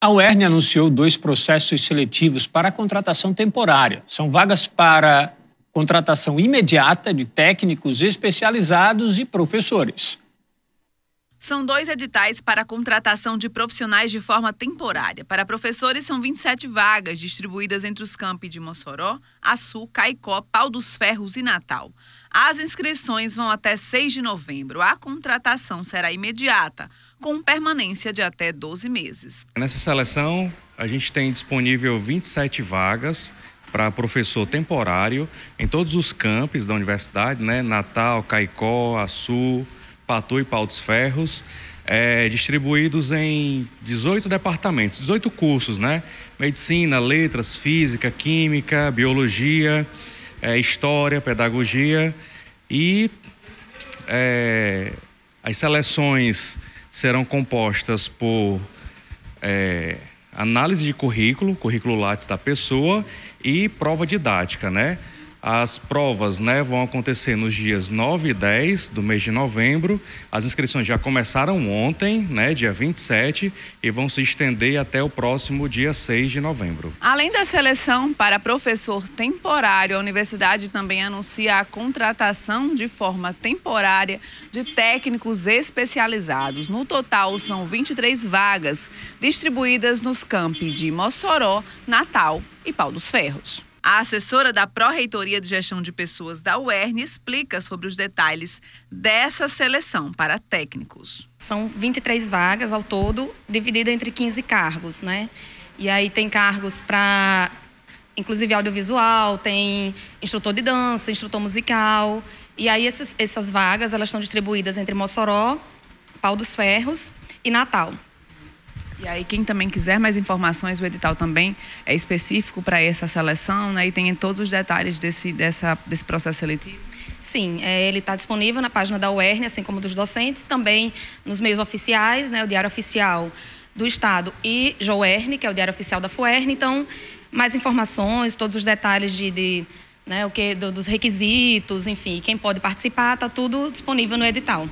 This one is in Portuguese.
A UERN anunciou dois processos seletivos para contratação temporária. São vagas para contratação imediata de técnicos especializados e professores. São dois editais para a contratação de profissionais de forma temporária. Para professores, são 27 vagas distribuídas entre os campi de Mossoró, Açu, Caicó, Pau dos Ferros e Natal. As inscrições vão até 6 de novembro. A contratação será imediata, com permanência de até 12 meses. Nessa seleção, a gente tem disponível 27 vagas para professor temporário em todos os campos da universidade, né? Natal, Caicó, Açu, Patu e Pau dos Ferros, é, distribuídos em 18 departamentos, 18 cursos, né? Medicina, letras, física, química, biologia, é, história, pedagogia e é, as seleções serão compostas por é, análise de currículo, currículo látis da pessoa e prova didática, né? As provas né, vão acontecer nos dias 9 e 10 do mês de novembro. As inscrições já começaram ontem, né, dia 27, e vão se estender até o próximo dia 6 de novembro. Além da seleção para professor temporário, a universidade também anuncia a contratação de forma temporária de técnicos especializados. No total, são 23 vagas distribuídas nos campi de Mossoró, Natal e Pau dos Ferros. A assessora da Pró-Reitoria de Gestão de Pessoas da UERN explica sobre os detalhes dessa seleção para técnicos. São 23 vagas ao todo, dividida entre 15 cargos, né? E aí tem cargos para, inclusive, audiovisual, tem instrutor de dança, instrutor musical. E aí esses, essas vagas, elas estão distribuídas entre Mossoró, Pau dos Ferros e Natal. E aí, quem também quiser mais informações, o edital também é específico para essa seleção, né? E tem todos os detalhes desse, dessa, desse processo seletivo. Sim, é, ele está disponível na página da UERN, assim como dos docentes, também nos meios oficiais, né, o Diário Oficial do Estado e JOERN, que é o Diário Oficial da FUERN. Então, mais informações, todos os detalhes de, de né, o que, do, dos requisitos, enfim, quem pode participar, está tudo disponível no edital.